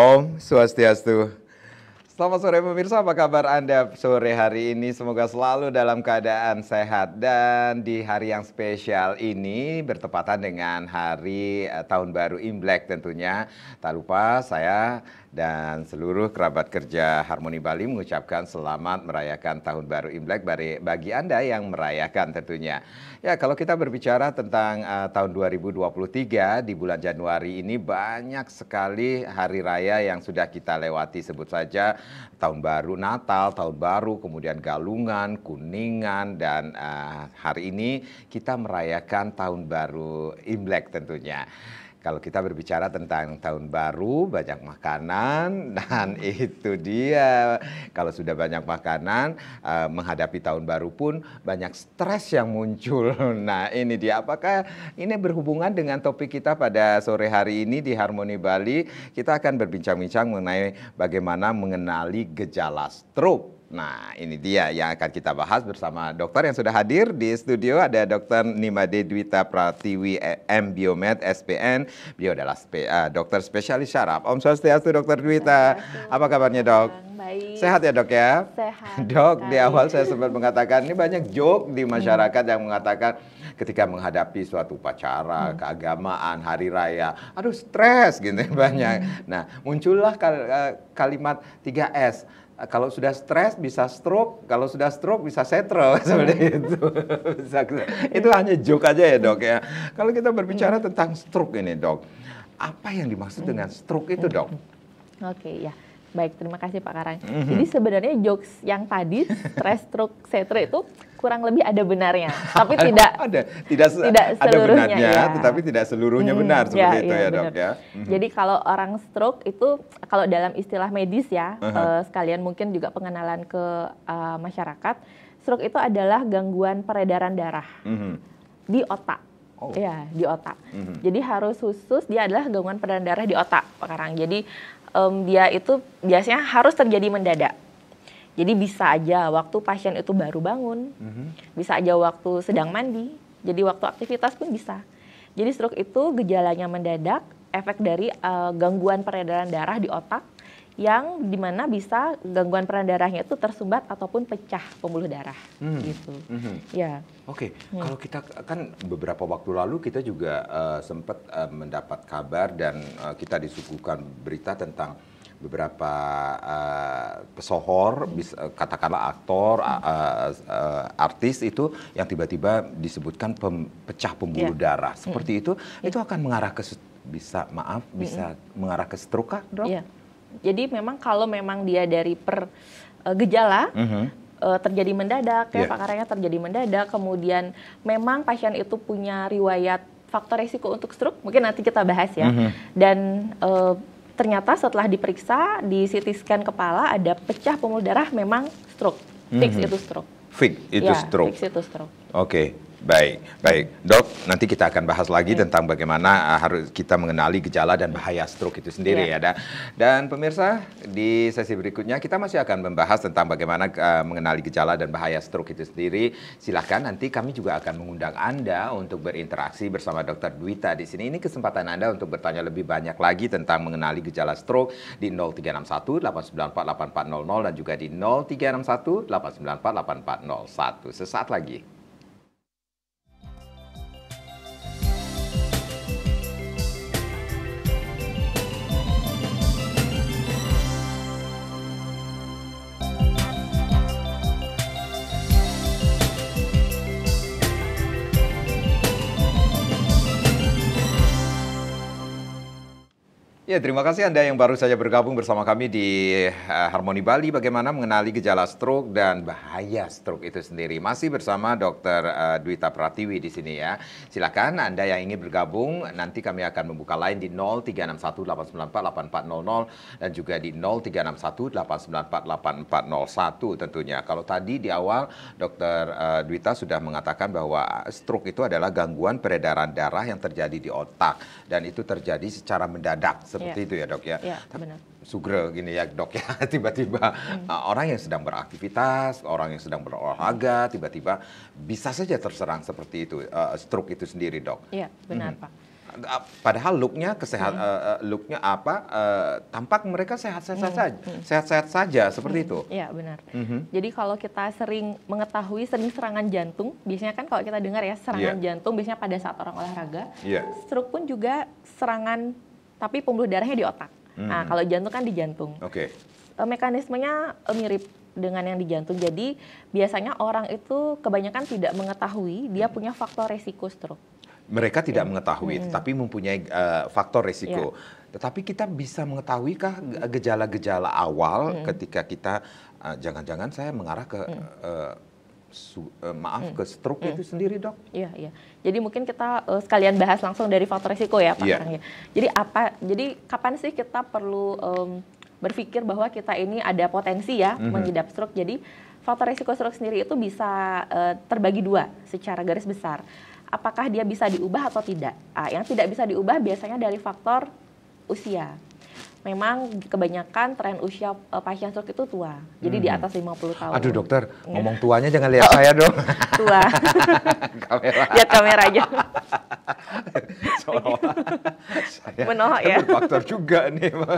Om Swastiastu. Selamat sore pemirsa, apa kabar Anda sore hari ini? Semoga selalu dalam keadaan sehat dan di hari yang spesial ini bertepatan dengan hari eh, tahun baru Imlek tentunya. Tak lupa saya dan seluruh kerabat kerja Harmoni Bali mengucapkan selamat merayakan tahun baru Imlek bagi Anda yang merayakan tentunya. Ya, kalau kita berbicara tentang uh, tahun 2023 di bulan Januari ini banyak sekali hari raya yang sudah kita lewati sebut saja tahun baru Natal, tahun baru, kemudian Galungan, Kuningan dan uh, hari ini kita merayakan tahun baru Imlek tentunya kalau kita berbicara tentang tahun baru banyak makanan dan hmm. itu dia kalau sudah banyak makanan eh, menghadapi tahun baru pun banyak stres yang muncul. Nah, ini dia apakah ini berhubungan dengan topik kita pada sore hari ini di Harmoni Bali? Kita akan berbincang-bincang mengenai bagaimana mengenali gejala stroke Nah, ini dia yang akan kita bahas bersama dokter yang sudah hadir di studio. Ada dokter Nimade Dwita Pratiwi, eh, M. Biomed, SPN. Beliau adalah spe, uh, dokter spesialis syaraf. Om Swastiastu, Dokter Dwita. Apa kabarnya, dok? Baik. Sehat ya, dok ya? Sehat. Dok, baik. di awal saya sempat mengatakan, ini banyak joke di iya. masyarakat hmm. yang mengatakan, ketika menghadapi suatu upacara, hmm. keagamaan, hari raya, aduh stres gitu banyak. Hmm. Nah, muncullah eh, kalimat 3S kalau sudah stres bisa stroke, kalau sudah stroke bisa setro seperti hmm. itu. itu hanya joke aja ya dok ya. Kalau kita berbicara hmm. tentang stroke ini dok, apa yang dimaksud hmm. dengan stroke itu dok? Oke okay, ya. Baik, terima kasih Pak Karang. Mm-hmm. Jadi sebenarnya jokes yang tadi stress, stroke, setre itu kurang lebih ada benarnya, tapi tidak ada tidak tidak seluruhnya, ada benarnya, ya. tetapi tidak seluruhnya hmm, benar ya, seperti ya, itu ya, ya dok mhm. ya. Jadi kalau orang stroke itu kalau dalam istilah medis ya, uh-huh. eh, sekalian mungkin juga pengenalan ke eh, masyarakat, stroke itu adalah gangguan peredaran darah mm-hmm. di otak. Oh. Ya, di otak. Mm-hmm. Jadi harus khusus dia adalah gangguan peredaran darah di otak, Pak Karang. Jadi um, dia itu biasanya harus terjadi mendadak. Jadi bisa aja waktu pasien itu baru bangun, mm-hmm. bisa aja waktu sedang mandi, jadi waktu aktivitas pun bisa. Jadi stroke itu gejalanya mendadak, efek dari uh, gangguan peredaran darah di otak yang dimana bisa gangguan peran darahnya itu tersumbat ataupun pecah pembuluh darah hmm. gitu. Hmm. Ya. Oke, okay. hmm. kalau kita kan beberapa waktu lalu kita juga uh, sempat uh, mendapat kabar dan uh, kita disuguhkan berita tentang beberapa uh, pesohor, katakanlah aktor, hmm. uh, uh, artis itu yang tiba-tiba disebutkan pem, pecah pembuluh yeah. darah hmm. seperti hmm. itu, yeah. itu akan mengarah ke bisa maaf bisa hmm. mengarah ke stroke dok? Yeah. Jadi memang kalau memang dia dari per uh, gejala uh -huh. uh, terjadi mendadak, kayak yeah. pakarnya terjadi mendadak, kemudian memang pasien itu punya riwayat faktor risiko untuk stroke, mungkin nanti kita bahas ya. Uh mhm. -huh. Dan uh, ternyata setelah diperiksa di CT scan kepala ada pecah pembuluh darah memang stroke, fix mhm. itu stroke. Fix itu ya, stroke. Fix itu stroke. Oke. Okay. Baik, baik, dok. Nanti kita akan bahas lagi tentang bagaimana eh, harus kita mengenali gejala dan bahaya stroke itu sendiri iya. ya. Da. Dan pemirsa di sesi berikutnya kita masih akan membahas tentang bagaimana uh, mengenali gejala dan bahaya stroke itu sendiri. Silahkan nanti kami juga akan mengundang anda untuk berinteraksi bersama Dokter Dwita di sini. Ini kesempatan anda untuk bertanya lebih banyak lagi tentang mengenali gejala stroke di 0361 894 8400 dan juga di 0361 894 8401. Sesaat lagi. Ya, terima kasih Anda yang baru saja bergabung bersama kami di eh, Harmoni Bali bagaimana mengenali gejala stroke dan bahaya stroke itu sendiri. Masih bersama Dr. Eh, Duita Pratiwi di sini ya. Silakan Anda yang ingin bergabung nanti kami akan membuka lain di 036189484400 dan juga di 036189484401 tentunya. Kalau tadi di awal Dr. Eh, Duita sudah mengatakan bahwa stroke itu adalah gangguan peredaran darah yang terjadi di otak dan itu terjadi secara mendadak seperti iya. itu ya dok ya. ya benar. Sugre gini ya dok ya, tiba-tiba hmm. Uh, orang yang sedang beraktivitas, orang yang sedang berolahraga, tiba-tiba bisa saja terserang seperti itu, uh, stroke itu sendiri dok. Iya benar hmm. pak uh, padahal looknya kesehat hmm. Uh, uh, looknya apa uh, tampak mereka sehat-sehat hmm. saja sehat hmm. sehat-sehat saja seperti hmm. itu Iya benar hmm. jadi kalau kita sering mengetahui sering serangan jantung biasanya kan kalau kita dengar ya serangan yeah. jantung biasanya pada saat orang olahraga yeah. stroke pun juga serangan tapi pembuluh darahnya di otak. Nah, hmm. Nah, kalau jantung kan di jantung. Oke. Okay. Eh, mekanismenya eh, mirip dengan yang di jantung. Jadi biasanya orang itu kebanyakan tidak mengetahui dia hmm. punya faktor resiko stroke. Mereka tidak yeah. mengetahui, hmm. tetapi mempunyai uh, faktor resiko. Yeah. Tetapi kita bisa mengetahui kah gejala-gejala awal hmm. ketika kita jangan-jangan uh, saya mengarah ke hmm. uh, su, uh, maaf hmm. ke stroke hmm. itu sendiri dok? Iya iya. Jadi mungkin kita uh, sekalian bahas langsung dari faktor risiko ya pak. Yeah. Jadi apa? Jadi kapan sih kita perlu um, berpikir bahwa kita ini ada potensi ya mm -hmm. mengidap stroke? Jadi faktor risiko stroke sendiri itu bisa uh, terbagi dua secara garis besar. Apakah dia bisa diubah atau tidak? Ah, yang tidak bisa diubah biasanya dari faktor usia memang kebanyakan tren usia uh, pasien stroke itu tua. Jadi hmm. di mhm. atas 50 tahun. Aduh dokter, ya. ngomong tuanya jangan lihat saya dong. Tua. kamera. Lihat kamera aja. Soalnya saya Menohok, ya. Kan faktor juga nih. Oke.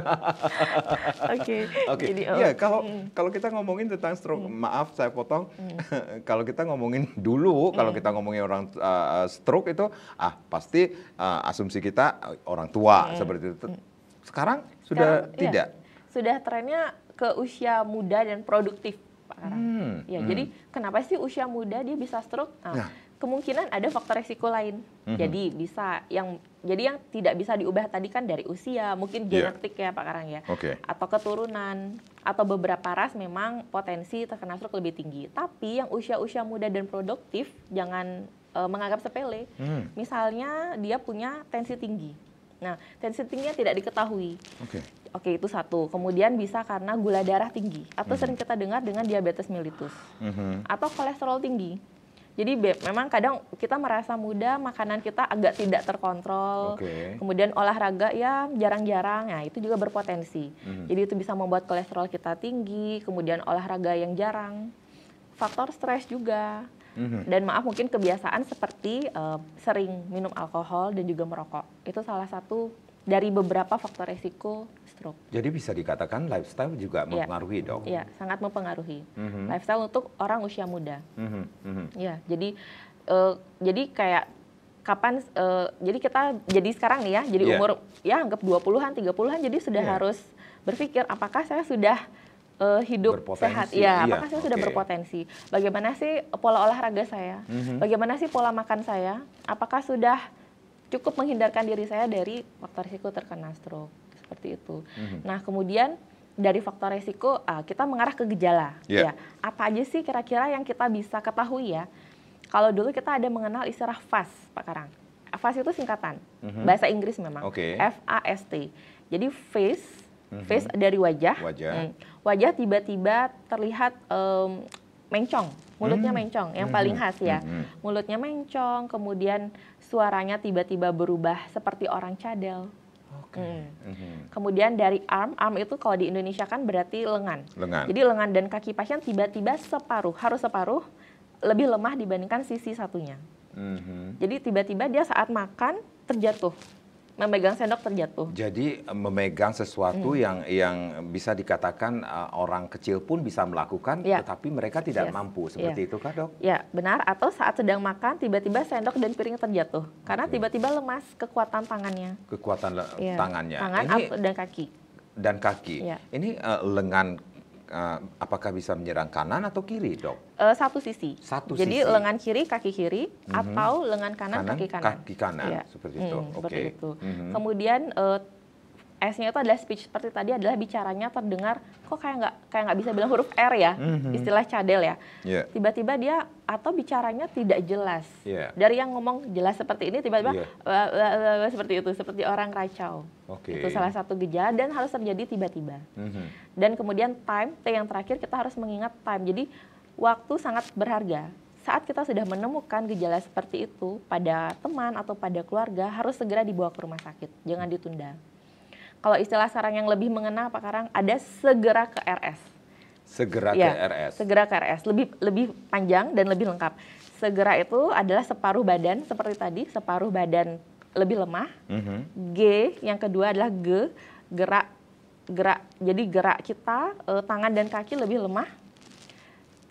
Oke. Okay. Jadi Oh. Ya, kalau hmm. kalau kita ngomongin tentang stroke, hmm. maaf saya potong. Hmm. kalau kita ngomongin dulu, hmm. kalau kita ngomongin orang uh, stroke itu ah pasti uh, asumsi kita orang tua hmm. seperti itu. Hmm. Sekarang sudah sekarang, iya, tidak. Ya, sudah trennya ke usia muda dan produktif, Pak Karang. Hmm, ya, hmm. jadi kenapa sih usia muda dia bisa stroke? Nah, nah. kemungkinan ada faktor resiko lain. Hmm. Jadi bisa yang jadi yang tidak bisa diubah tadi kan dari usia, mungkin iya. genetik yeah. ya Pak Karang ya. Okay. Atau keturunan atau beberapa ras memang potensi terkena stroke lebih tinggi. Tapi yang usia-usia muda dan produktif jangan eh, menganggap sepele. Hmm. Misalnya dia punya tensi tinggi Nah, tensi tingginya tidak diketahui. Oke. Okay. Oke, itu satu. Kemudian bisa karena gula darah tinggi atau mm -hmm. sering kita dengar dengan diabetes mellitus. Mm -hmm. Atau kolesterol tinggi. Jadi be, memang kadang kita merasa muda, makanan kita agak tidak terkontrol. Okay. Kemudian olahraga ya jarang-jarang. Nah, itu juga berpotensi. Mm -hmm. Jadi itu bisa membuat kolesterol kita tinggi, kemudian olahraga yang jarang. Faktor stres juga hmm Dan maaf mungkin kebiasaan seperti uh, sering minum alkohol dan juga merokok. Itu salah satu dari beberapa faktor resiko stroke. Jadi bisa dikatakan lifestyle juga iya. mempengaruhi yeah. dong? Iya, sangat mempengaruhi. Mm-hmm. Lifestyle untuk orang usia muda. Mm-hmm. Mm-hmm. Ya, jadi uh, jadi kayak kapan uh, jadi kita jadi sekarang nih ya, jadi yeah. umur ya anggap 20-an, 30-an jadi sudah yeah. harus berpikir apakah saya sudah uh, hidup berpotensi. sehat. Ya, iya. apakah saya okay. sudah berpotensi? Bagaimana sih pola olahraga saya? Mm-hmm. Bagaimana sih pola makan saya? Apakah sudah cukup menghindarkan diri saya dari faktor risiko terkena stroke seperti itu. Mm-hmm. Nah, kemudian dari faktor risiko uh, kita mengarah ke gejala. Yeah. Ya, apa aja sih kira-kira yang kita bisa ketahui ya? Kalau dulu kita ada mengenal istilah FAST, Pak Karang. FAST itu singkatan, mm-hmm. bahasa Inggris memang. Okay. F A S T. Jadi face hmm face dari wajah. Wajah. Hmm. tiba-tiba terlihat um, mencong, mulutnya hmm. mencong, yang hmm paling khas ya. hmm Mulutnya mencong, kemudian suaranya tiba-tiba berubah seperti orang cadel. Okay. Mm. hmm Kemudian dari arm, arm itu kalau di Indonesia kan berarti lengan. lengan. Jadi lengan dan kaki pasien tiba-tiba separuh, harus separuh lebih lemah dibandingkan sisi satunya. Mm-hmm. Jadi tiba-tiba dia saat makan terjatuh memegang sendok terjatuh. Jadi eh, memegang sesuatu hmm. yang yang bisa dikatakan uh, orang kecil pun bisa melakukan, ya. tetapi mereka tidak yes. mampu ya. seperti ya. itu kan dok? Ya benar. Atau saat sedang makan tiba-tiba sendok dan piring terjatuh karena ya. tiba-tiba okay. lemas kekuatan tangannya. Kekuatan ya. tangannya. Tangan Ini... dan kaki. Dan kaki. Ya. Ini uh, lengan uh, apakah bisa menyerang kanan atau kiri, dok? Uh, satu sisi. Satu Jadi sisi. lengan kiri, kaki kiri, mm-hmm. atau lengan kanan, kanan, kaki kanan. Kaki kanan, ya. seperti itu. Hmm, Oke. Okay. Mm-hmm. Kemudian uh, S-nya itu adalah speech seperti tadi adalah bicaranya terdengar kok kayak nggak kayak nggak bisa bilang huruf R ya mm-hmm. istilah cadel ya tiba ya. tiba-tiba dia atau bicaranya tidak jelas yeah. dari yang ngomong jelas seperti ini tiba-tiba yeah. seperti itu seperti orang racau okay. itu salah satu gejala dan harus terjadi tiba-tiba mm-hmm. dan kemudian time t yang terakhir kita harus mengingat time jadi waktu sangat berharga saat kita sudah menemukan gejala seperti itu pada teman atau pada keluarga harus segera dibawa ke rumah sakit jangan ditunda kalau istilah sarang yang lebih mengena Pak Karang ada segera ke RS. Segera ya, ke RS. Segera ke ya, RS, lebih lebih panjang dan lebih lengkap. Segera itu adalah separuh badan seperti tadi, separuh badan lebih lemah. Mm -hmm. G yang kedua adalah G gerak gerak. Jadi gerak kita e, tangan dan kaki lebih lemah.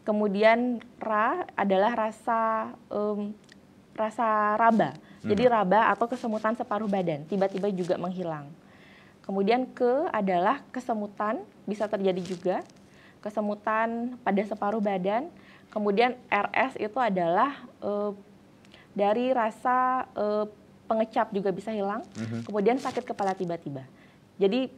Kemudian ra adalah rasa um, rasa raba. Jadi mhm. raba atau kesemutan separuh badan tiba-tiba juga menghilang. Kemudian ke adalah kesemutan, bisa terjadi juga. Kesemutan pada separuh badan. Kemudian RS itu adalah e, dari rasa e, pengecap juga bisa hilang. Mm-hmm. Kemudian sakit kepala tiba-tiba. Jadi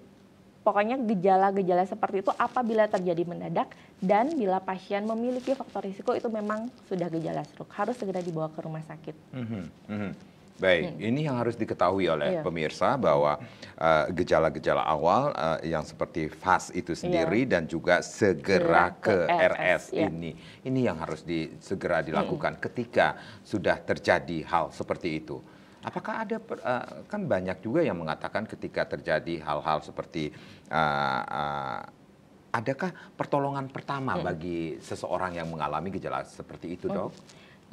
pokoknya gejala-gejala seperti itu apabila terjadi mendadak dan bila pasien memiliki faktor risiko itu memang sudah gejala stroke harus segera dibawa ke rumah sakit. Mm-hmm. Mm-hmm. Baik, hmm. ini yang harus diketahui oleh yeah. pemirsa bahwa eh, gejala-gejala uh, awal uh, yang seperti fast itu iya. sendiri yeah. dan juga segera yeah. ke RS yeah. ini, ini yang harus di, segera hmm. dilakukan hmm. ketika sudah terjadi hal seperti itu. Apakah ada uh, kan banyak juga yang mengatakan ketika terjadi hal-hal seperti uh, uh, adakah pertolongan pertama hmm. bagi seseorang yang mengalami gejala seperti itu, hmm. dok?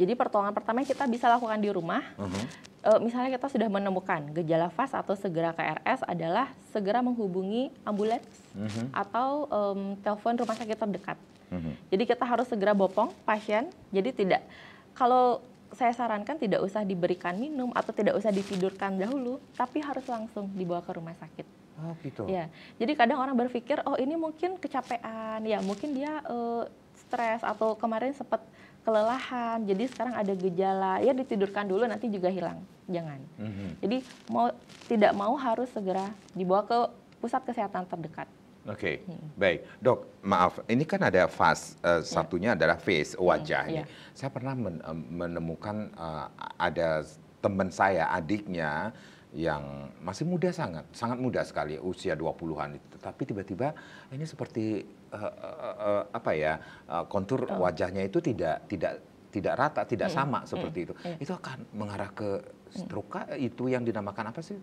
Jadi pertolongan pertama kita bisa lakukan di rumah. Uh hmm. -huh. Eh, misalnya kita sudah menemukan gejala fast atau segera KRS adalah segera menghubungi ambulans mm -hmm. atau um, telepon rumah sakit terdekat. Mm -hmm. Jadi kita harus segera bopong pasien. Jadi tidak kalau saya sarankan tidak usah diberikan minum atau tidak usah ditidurkan dahulu, tapi harus langsung dibawa ke rumah sakit. Oh gitu. Ya, jadi kadang orang berpikir oh ini mungkin kecapean, ya mungkin dia uh, stres atau kemarin sempat kelelahan. Jadi sekarang ada gejala, ya ditidurkan dulu nanti juga hilang. Jangan. Mm-hmm. Jadi mau tidak mau harus segera dibawa ke pusat kesehatan terdekat. Oke, okay. hmm. baik, dok. Maaf, ini kan ada fase uh, ya. satunya adalah face hmm, wajah hmm, ini. Yeah. Saya pernah men- eh, menemukan uh, ada teman saya adiknya yang masih muda sangat, sangat muda sekali usia 20-an tetapi Tapi tiba-tiba ini seperti uh, uh, uh, apa ya uh, kontur oh. wajahnya itu tidak tidak tidak rata, tidak -hmm. sama seperti -hmm. itu. -hmm. Itu akan mengarah ke mm. stroke itu yang dinamakan apa sih?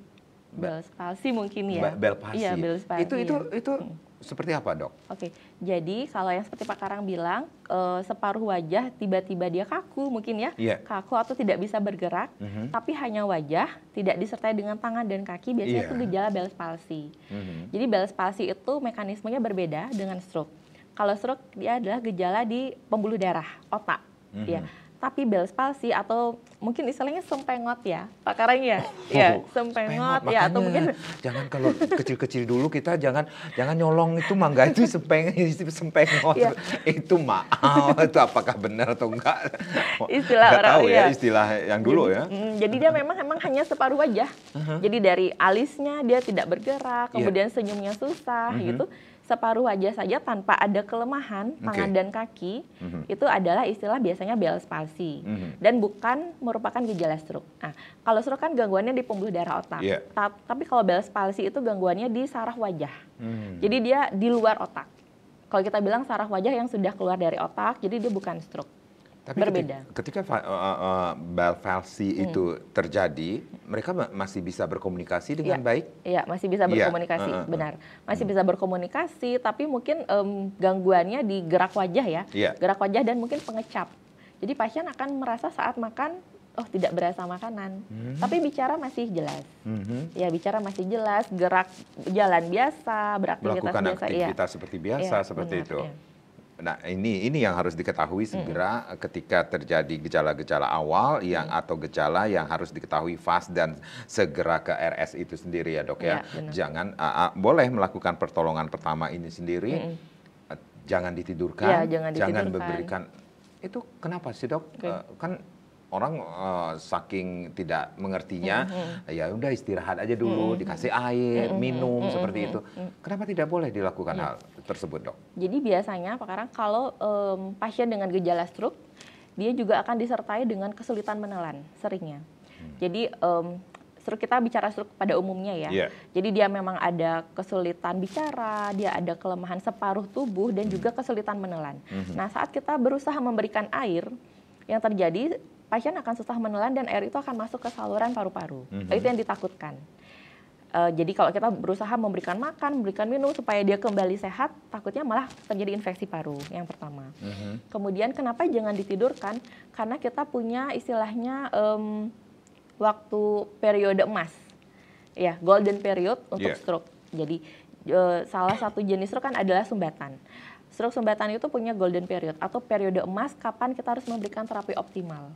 Bel, palsi mungkin ya. Bel palsi. ya, Itu itu itu mm. Seperti apa dok? Oke, jadi kalau yang seperti Pak Karang bilang e, separuh wajah tiba-tiba dia kaku mungkin ya, yeah. kaku atau tidak bisa bergerak, mm -hmm. tapi hanya wajah tidak disertai dengan tangan dan kaki biasanya yeah. itu gejala belas palsy. Mm -hmm. Jadi belas palsy itu mekanismenya berbeda dengan stroke. Kalau stroke dia adalah gejala di pembuluh darah otak, mm -hmm. ya mhm tapi Bell's palsi atau mungkin istilahnya sempengot ya pak karang ya oh, ya sempengot, oh, sempengot ya atau mungkin jangan kalau kecil-kecil dulu kita jangan jangan nyolong itu mangga itu sempeng sempengot ya. itu maaf oh, itu apakah benar atau enggak oh, istilah enggak tahu ya, ya istilah yang dulu ya mm, jadi dia memang memang hanya separuh wajah uh -huh. jadi dari alisnya dia tidak bergerak iya. kemudian yeah. senyumnya susah uh -huh. gitu separuh wajah saja tanpa ada kelemahan okay. tangan dan kaki mm -hmm. itu adalah istilah biasanya Bell's palsy mm -hmm. dan bukan merupakan gejala stroke. Nah, kalau stroke kan gangguannya di pembuluh darah otak. Yeah. tapi kalau Bell's palsy itu gangguannya di saraf wajah. Mm. Jadi dia di luar otak. Kalau kita bilang saraf wajah yang sudah keluar dari otak, jadi dia bukan stroke. Tapi berbeda. Ketika, ketika uh, uh, hmm. itu terjadi, mereka masih bisa berkomunikasi dengan ya, baik? Iya, masih bisa iya. berkomunikasi, ya. benar. Masih hmm. bisa berkomunikasi, tapi mungkin um, gangguannya di gerak wajah ya, ya, gerak wajah dan mungkin pengecap. Jadi pasien akan merasa saat makan oh tidak berasa makanan, hmm. tapi bicara masih jelas. Hmm. Ya bicara masih jelas, gerak jalan biasa, beraktivitas Melakukan biasa. Melakukan iya. aktivitas ya. seperti biasa, ya, seperti benar, itu. Ya. Nah, ini ini yang harus diketahui segera mm. ketika terjadi gejala-gejala awal yang mm. atau gejala yang harus diketahui fast dan segera ke RS itu sendiri ya, Dok ya. ya jangan uh, uh, boleh melakukan pertolongan pertama ini sendiri. Mm. Uh, jangan ditidurkan, ya, jangan ditidurkan, jangan itu kenapa sih dok? Okay. Uh, eh, kan orang uh, saking tidak mengertinya mm-hmm. ya udah istirahat aja dulu mm-hmm. dikasih air mm-hmm. minum mm-hmm. seperti itu mm-hmm. kenapa tidak boleh dilakukan yeah. hal tersebut dok jadi biasanya sekarang kalau um, pasien dengan gejala stroke dia juga akan disertai dengan kesulitan menelan seringnya hmm jadi um, stroke kita bicara stroke pada umumnya ya. Yeah. Jadi dia memang ada kesulitan bicara, dia ada kelemahan separuh tubuh dan juga kesulitan menelan. Mm -hmm. Nah, saat kita berusaha memberikan air, yang terjadi pasien akan susah menelan dan air itu akan masuk ke saluran paru-paru. Mm -hmm. Itu yang ditakutkan. Uh, jadi kalau kita berusaha memberikan makan, memberikan minum supaya dia kembali sehat, takutnya malah terjadi infeksi paru yang pertama. Mm -hmm. Kemudian kenapa jangan ditidurkan? Karena kita punya istilahnya um, waktu periode emas, ya golden period untuk yeah. stroke. Jadi uh, salah satu jenis stroke kan adalah sumbatan. Stroke sumbatan itu punya golden period atau periode emas kapan kita harus memberikan terapi optimal.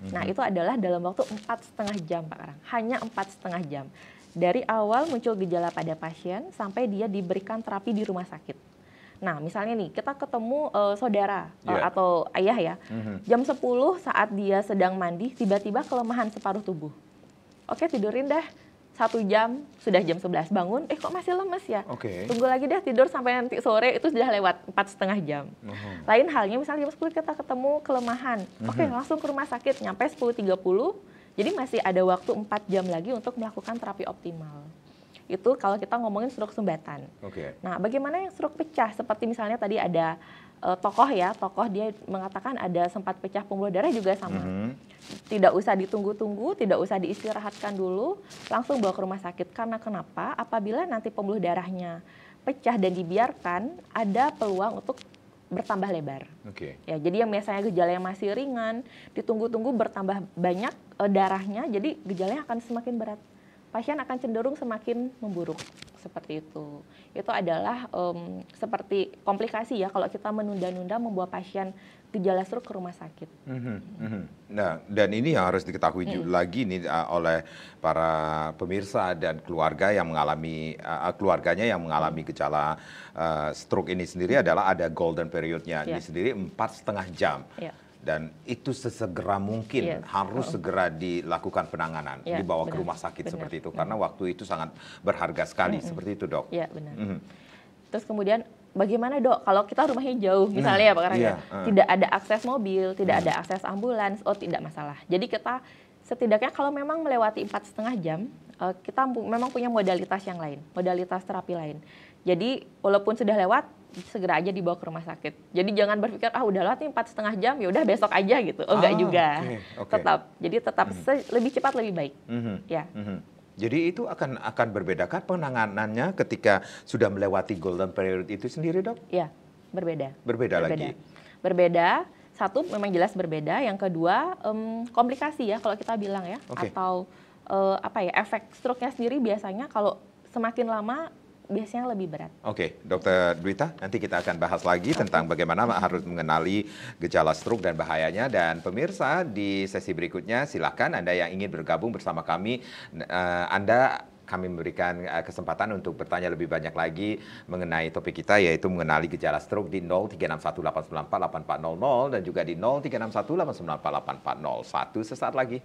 Mhm. Nah itu adalah dalam waktu empat setengah jam Pak Karang, hanya empat setengah jam. Dari awal muncul gejala pada pasien sampai dia diberikan terapi di rumah sakit. Nah, misalnya nih, kita ketemu uh, saudara yeah. uh, iya. atau ayah ya. Mm-hmm. Jam 10 saat dia sedang mandi, tiba-tiba kelemahan separuh tubuh. Oke, tidurin dah satu jam sudah jam 11 bangun eh kok masih lemes ya okay. tunggu lagi deh tidur sampai nanti sore itu sudah lewat empat setengah jam uh lain halnya misalnya jam 10 kita ketemu kelemahan oke okay, mhm. langsung ke rumah sakit nyampe puluh, jadi masih ada waktu empat jam lagi untuk melakukan terapi optimal itu kalau kita ngomongin stroke sumbatan. Okay. Nah, bagaimana yang stroke pecah seperti misalnya tadi ada uh, tokoh ya, tokoh dia mengatakan ada sempat pecah pembuluh darah juga sama. Mm -hmm. Tidak usah ditunggu-tunggu, tidak usah diistirahatkan dulu, langsung bawa ke rumah sakit. Karena kenapa? Apabila nanti pembuluh darahnya pecah dan dibiarkan, ada peluang untuk bertambah lebar. Oke. Okay. Ya, jadi yang biasanya gejala yang masih ringan, ditunggu-tunggu bertambah banyak e, darahnya, jadi gejalanya akan semakin berat. Pasien akan cenderung semakin memburuk seperti itu. Itu adalah um, seperti komplikasi ya kalau kita menunda-nunda membawa pasien gejala stroke ke rumah sakit. Mm-hmm. Nah, dan ini yang harus diketahui mm-hmm. lagi nih uh, oleh para pemirsa dan keluarga yang mengalami uh, keluarganya yang mengalami mm. gejala uh, stroke ini sendiri adalah ada golden periodnya yeah. ini ya. sendiri empat setengah jam. Yeah dan itu sesegera mungkin yes. Iya. harus oh. segera dilakukan penanganan yeah, dibawa benar. ke rumah sakit benar. seperti itu benar. karena waktu itu sangat berharga sekali mm -hmm. seperti itu dok. Iya benar. Mm -hmm. Terus kemudian bagaimana dok kalau kita rumahnya jauh mm-hmm. misalnya nah, ya Pak Karangga, iya, yeah, ya. tidak ada akses mobil, tidak mm. ada akses ambulans, oh tidak masalah. Jadi kita setidaknya kalau memang melewati empat setengah jam, eh, kita memang punya modalitas yang lain, modalitas terapi lain jadi walaupun sudah lewat segera aja dibawa ke rumah sakit. Jadi jangan berpikir ah udah lewat nih empat setengah jam ya udah besok aja gitu. Oh enggak ah, juga. Okay, okay. Tetap. Jadi tetap mm -hmm. lebih cepat lebih baik. Mm -hmm. Ya. Mm -hmm. Jadi itu akan akan kan penanganannya ketika sudah melewati golden period itu sendiri, Dok? Ya, berbeda. Berbeda, berbeda. lagi. Berbeda. Satu memang jelas berbeda, yang kedua um, komplikasi ya kalau kita bilang ya okay. atau uh, apa ya efek stroke-nya sendiri biasanya kalau semakin lama biasanya lebih berat. Oke, okay. Dokter Dwita, nanti kita akan bahas lagi okay. tentang bagaimana harus mengenali gejala stroke dan bahayanya. Dan pemirsa di sesi berikutnya silahkan Anda yang ingin bergabung bersama kami, uh, Anda kami memberikan eh, kesempatan untuk bertanya lebih banyak lagi mengenai topik kita yaitu mengenali gejala stroke di 0361 dan juga di 0361 Satu sesaat lagi.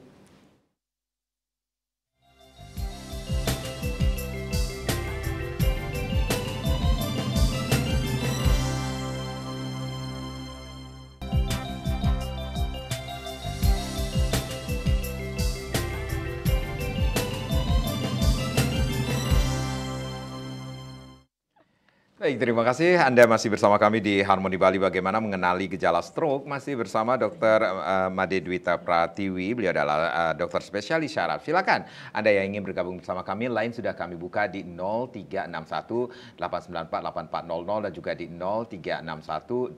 Baik, terima kasih. Anda masih bersama kami di Harmoni Bali bagaimana mengenali gejala stroke. Masih bersama Dr. Eh, Made Dwita Pratiwi. Beliau adalah eh, dokter spesialis syaraf. Silakan Anda yang ingin bergabung bersama kami, lain sudah kami buka di 0361 894 8400 dan juga di 0361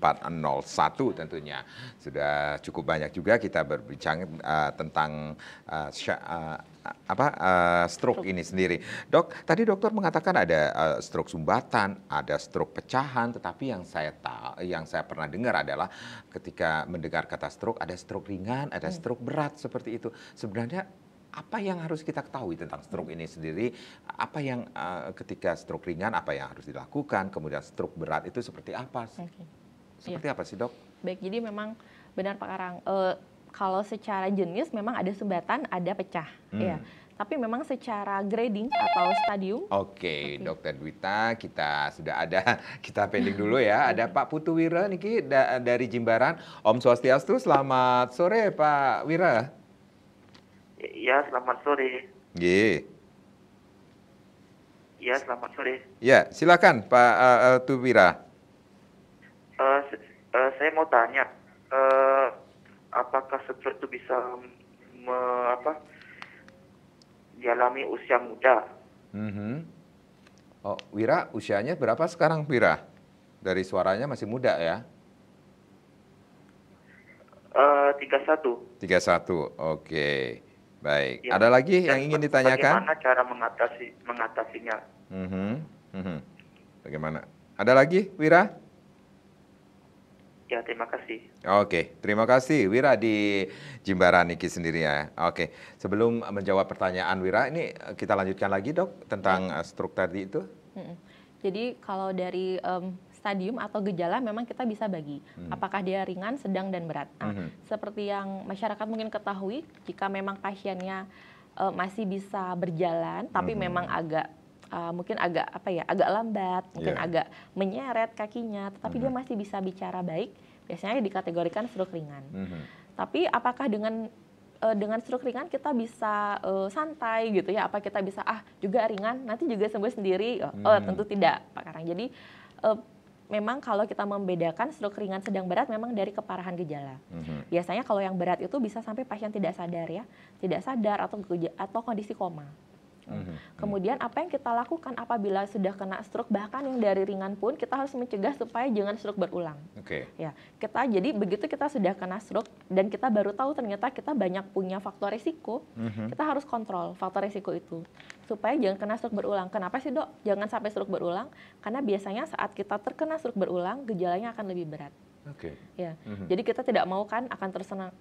894 8401 tentunya. Sudah cukup banyak juga kita berbincang uh, tentang uh, apa uh, stroke, stroke ini sendiri. Dok, tadi dokter mengatakan ada uh, stroke sumbatan, ada stroke pecahan, tetapi yang saya tahu yang saya pernah dengar adalah ketika mendengar kata stroke ada stroke ringan, ada hmm. stroke berat seperti itu. Sebenarnya apa yang harus kita ketahui tentang stroke ini sendiri? Apa yang uh, ketika stroke ringan apa yang harus dilakukan? Kemudian stroke berat itu seperti apa? Okay. Seperti yeah. apa sih, Dok? Baik, jadi memang benar Pak Karang. Uh, kalau secara jenis memang ada sumbatan, ada pecah. Hmm. Ya. Tapi memang secara grading atau stadium. Oke, okay, okay. Dokter Dwita, kita sudah ada, kita pending dulu ya. Ada Pak Putu Wira niki da dari Jimbaran. Om Swastiastu, selamat sore Pak Wira. Iya, selamat sore. Iya, selamat sore. Iya, silakan Pak uh, uh, Tuwira. Uh, uh, saya mau tanya, uh, apakah surfers itu bisa me, apa dialami usia muda. Mm-hmm. Oh, Wira usianya berapa sekarang Wira? Dari suaranya masih muda ya? Eh, tiga satu. Tiga satu, oke. Baik. Ya. Ada lagi Dan yang ingin ditanyakan? Bagaimana cara mengatasi mengatasinya? Mm-hmm. Mm-hmm. Bagaimana? Ada lagi, Wira? Ya, terima kasih. Oke, terima kasih Wira di Jimbaran Niki sendiri ya. Oke, sebelum menjawab pertanyaan Wira, ini eh, kita lanjutkan lagi dok tentang ya. eh, struk stroke tadi itu. Hmm. Jadi kalau dari um, stadium atau gejala memang kita bisa bagi. Hmm. Apakah dia ringan, sedang, dan berat. Nah, hmm. Seperti yang masyarakat mungkin ketahui, jika memang pasiennya eh, masih bisa berjalan, tapi hmm. memang agak uh, mungkin agak apa ya agak lambat mungkin iya. agak menyeret kakinya tetapi mm -hmm. dia mhm. masih bisa bicara baik biasanya dikategorikan stroke ringan mm -hmm. tapi apakah dengan uh, dengan stroke ringan kita bisa uh, santai gitu ya apa kita bisa ah juga ringan nanti juga sembuh sendiri oh, hmm. oh mhm. tentu tidak Pak Karang jadi uh, memang kalau kita membedakan stroke ringan sedang berat memang dari keparahan gejala hmm. biasanya kalau yang berat itu bisa sampai pasien tidak sadar ya tidak sadar atau atau kondisi koma Hmm, hmm, hmm. Kemudian apa yang kita lakukan apabila sudah kena stroke bahkan yang dari ringan pun kita harus mencegah supaya jangan stroke berulang. Oke. Okay. Ya, kita jadi begitu kita sudah kena stroke dan kita baru tahu ternyata kita banyak punya faktor risiko, mm-hmm. kita harus kontrol faktor risiko itu supaya jangan kena stroke berulang. Kenapa sih, Dok? Jangan sampai stroke berulang karena biasanya saat kita terkena stroke berulang gejalanya akan lebih berat. Oke. Okay. Ya. Mm-hmm. Jadi kita tidak mau kan akan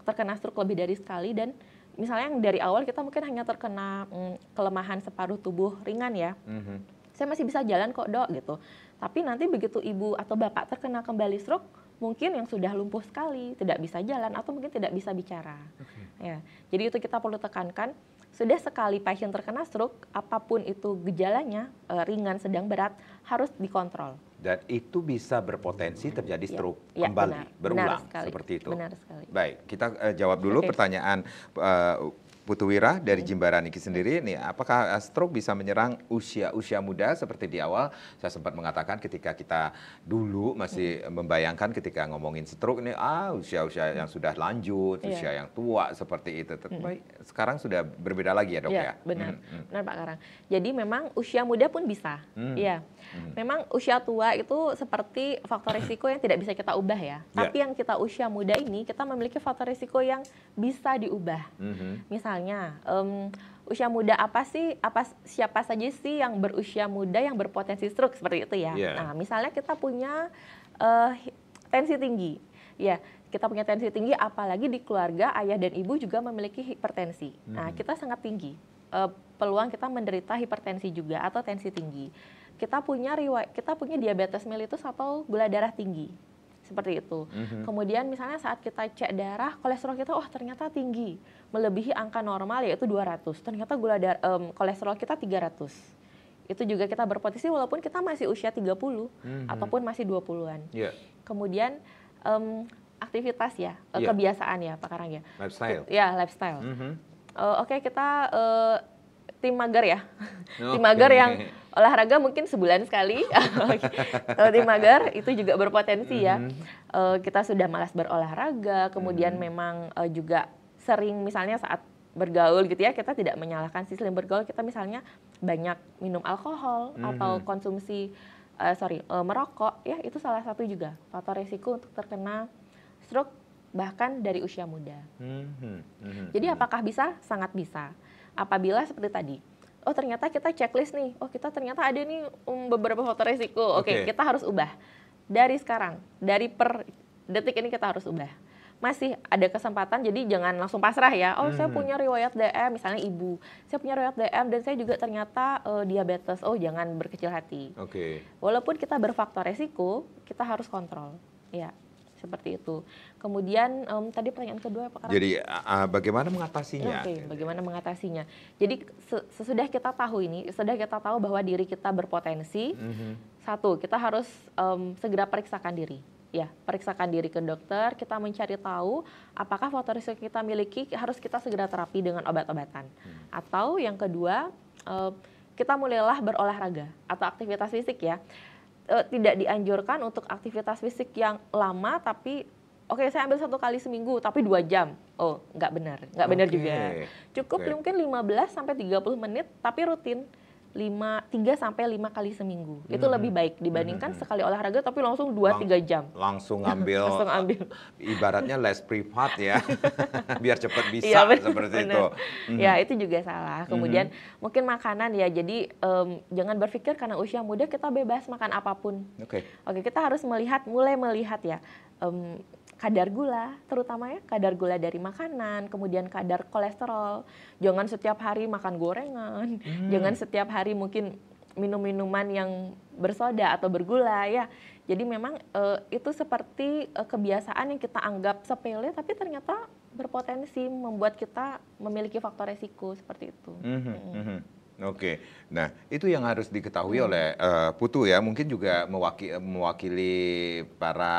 terkena stroke lebih dari sekali dan misalnya yang dari awal kita mungkin hanya terkena mm, kelemahan separuh tubuh ringan ya. Mm-hmm. Saya masih bisa jalan kok dok gitu. Tapi nanti begitu ibu atau bapak terkena kembali stroke, mungkin yang sudah lumpuh sekali, tidak bisa jalan atau mungkin tidak bisa bicara. Okay. Ya. Jadi itu kita perlu tekankan, sudah sekali pasien terkena stroke, apapun itu gejalanya, eh, ringan, sedang, berat, harus dikontrol dan itu bisa berpotensi terjadi ya, stroke ya, kembali benar, berulang benar seperti itu. Benar sekali. Baik, kita uh, jawab dulu okay. pertanyaan uh, Putu Wira dari iya. Jimbaran ini sendiri nih, apakah eh, stroke bisa menyerang usia-usia muda seperti di awal saya sempat mengatakan ketika kita dulu masih iya. membayangkan ketika ngomongin stroke ini ah usia-usia yang sudah lanjut, yeah. usia yang tua seperti itu. Tapi mm. sekarang sudah berbeda lagi ya, Dok yeah, ya. benar. hmm. Benar Pak Karang. Jadi memang usia muda pun bisa. Hmm. Iya. Hmm. Memang usia tua itu seperti faktor risiko yang tidak bisa kita ubah ya. Iya. Tapi yang kita usia muda ini kita memiliki faktor risiko yang bisa diubah. -hmm. Misalnya misalnya um, usia muda apa sih apa siapa saja sih yang berusia muda yang berpotensi stroke seperti itu ya. Yeah. Nah, misalnya kita punya uh, tensi tinggi. Ya, kita punya tensi tinggi apalagi di keluarga ayah dan ibu juga memiliki hipertensi. Nah, hmm. Nah, kita sangat tinggi. Uh, peluang kita menderita hipertensi juga atau tensi tinggi. Kita punya riwayat kita punya diabetes mellitus atau gula darah tinggi seperti itu. Mm-hmm. Kemudian misalnya saat kita cek darah kolesterol kita oh ternyata tinggi, melebihi angka normal yaitu 200. Ternyata gula dar- um, kolesterol kita 300. Itu juga kita berpotensi walaupun kita masih usia 30 mm-hmm. ataupun masih 20-an. Yeah. Kemudian um, aktivitas ya, yeah. Iya. kebiasaan ya Pak Karang ya. Lifestyle. Ya, lifestyle. Mm-hmm. Uh, Oke, okay, kita uh, tim mager ya. Okay. tim mager yang olahraga mungkin sebulan sekali. Kalau tim mager itu juga berpotensi ya. Mm -hmm. uh, kita sudah malas berolahraga, kemudian mm -hmm. memang uh, juga sering misalnya saat bergaul gitu ya kita tidak menyalahkan sistem bergaul kita misalnya banyak minum alkohol mm -hmm. atau konsumsi uh, sorry uh, merokok ya itu salah satu juga faktor resiko untuk terkena stroke bahkan dari usia muda. Mm -hmm. Mm -hmm. Jadi apakah bisa? Sangat bisa apabila seperti tadi oh ternyata kita checklist nih oh kita ternyata ada nih um, beberapa faktor resiko oke okay, okay. kita harus ubah dari sekarang dari per detik ini kita harus ubah masih ada kesempatan jadi jangan langsung pasrah ya oh hmm. saya punya riwayat DM misalnya ibu saya punya riwayat DM dan saya juga ternyata uh, diabetes oh jangan berkecil hati okay. walaupun kita berfaktor resiko kita harus kontrol ya seperti itu. Kemudian um, tadi pertanyaan kedua apa? Jadi uh, bagaimana mengatasinya? Oke, okay, bagaimana mengatasinya? Jadi sesudah kita tahu ini, sesudah kita tahu bahwa diri kita berpotensi, mm -hmm. satu kita harus um, segera periksakan diri. Ya, periksakan diri ke dokter. Kita mencari tahu apakah faktor risiko kita miliki harus kita segera terapi dengan obat-obatan. Hmm. Atau yang kedua, kita mulailah berolahraga atau aktivitas fisik ya uh, tidak dianjurkan untuk aktivitas fisik yang lama tapi oke okay, saya ambil satu kali seminggu tapi dua jam oh nggak benar nggak benar juga cukup okay. mungkin 15 sampai 30 menit tapi rutin tiga tiga sampai lima kali seminggu. Hmm. Itu mhm. lebih baik dibandingkan hmm. sekali olahraga tapi langsung dua Lang tiga jam. Langsung ambil langsung ambil ibaratnya les privat ya. Biar cepat iya, bisa ya, bener, seperti bener. itu. Hmm. Ya, itu juga salah. Mhm. Kemudian hmm. mungkin makanan ya. Jadi um, jangan berpikir karena usia muda kita bebas makan apapun. Oke. Okay. Oke, okay, kita harus melihat mulai melihat ya. Um, kadar gula, terutama ya kadar gula dari makanan, kemudian kadar kolesterol. Jangan setiap hari makan gorengan, hmm. jangan setiap hari mungkin minum minuman yang bersoda atau bergula ya. Jadi memang e, itu seperti e, kebiasaan yang kita anggap sepele tapi ternyata berpotensi membuat kita memiliki faktor resiko seperti itu. Mhm, mm -hmm. Mm -hmm. Oke, nah itu yang harus diketahui hmm. oleh uh, Putu ya, mungkin juga mewakili, mewakili para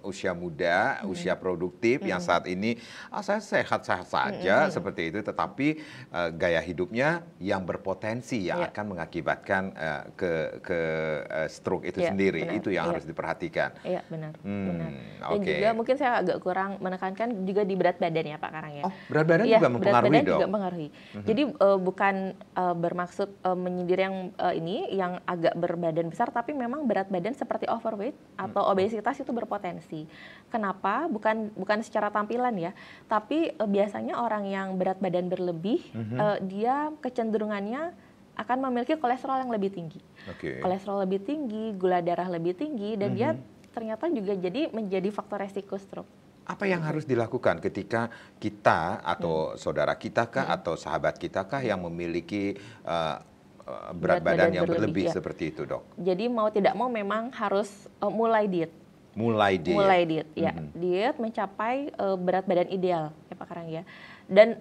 eh, usia muda, hmm. usia produktif hmm. yang saat ini ah, saya sehat-sehat saja hmm. seperti itu, tetapi uh, gaya hidupnya yang berpotensi yang yeah. akan mengakibatkan uh, ke ke uh, stroke itu yeah, sendiri, benar. itu yang yeah. harus diperhatikan. Iya yeah, benar. Hmm, benar. Dan okay. juga mungkin saya agak kurang menekankan juga di berat badan ya Pak Karang ya. Oh berat badan yeah, juga mempengaruhi berat badan dong. juga mempengaruhi. Mm -hmm. Jadi uh, bukan uh, uh, bermaksud uh, menyindir yang uh, ini yang agak berbadan besar tapi memang berat badan seperti overweight atau hmm. obesitas itu berpotensi. Kenapa? Bukan bukan secara tampilan ya, tapi uh, biasanya orang yang berat badan berlebih uh, dia kecenderungannya akan memiliki kolesterol yang lebih tinggi. Okay. Kolesterol lebih tinggi, gula darah lebih tinggi dan mm -hmm. dia mhm. ternyata juga jadi menjadi faktor resiko stroke apa yang harus dilakukan ketika kita atau hmm. saudara kita kah hmm. atau sahabat kita kah yang memiliki uh, berat, berat badan, badan yang berlebih, ya. seperti itu, Dok? Jadi mau tidak mau memang harus uh, mulai diet. Mulai diet. Mulai diet, ya. -hmm. Diet mencapai uh, berat badan ideal, ya Pak Karang ya. Dan